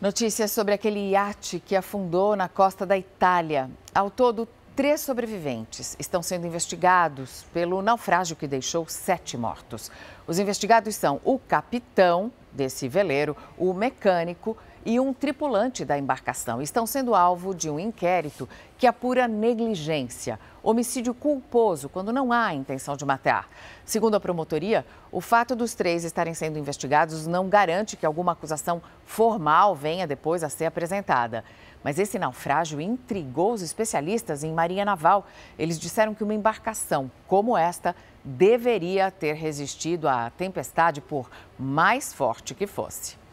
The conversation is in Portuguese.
Notícias sobre aquele iate que afundou na costa da Itália. Ao todo, três sobreviventes estão sendo investigados pelo naufrágio que deixou sete mortos. Os investigados são o capitão desse veleiro, o mecânico e um tripulante da embarcação estão sendo alvo de um inquérito que apura é negligência, homicídio culposo, quando não há intenção de matar. Segundo a promotoria, o fato dos três estarem sendo investigados não garante que alguma acusação formal venha depois a ser apresentada. Mas esse naufrágio intrigou os especialistas em marinha naval. Eles disseram que uma embarcação como esta deveria ter resistido à tempestade, por mais forte que fosse.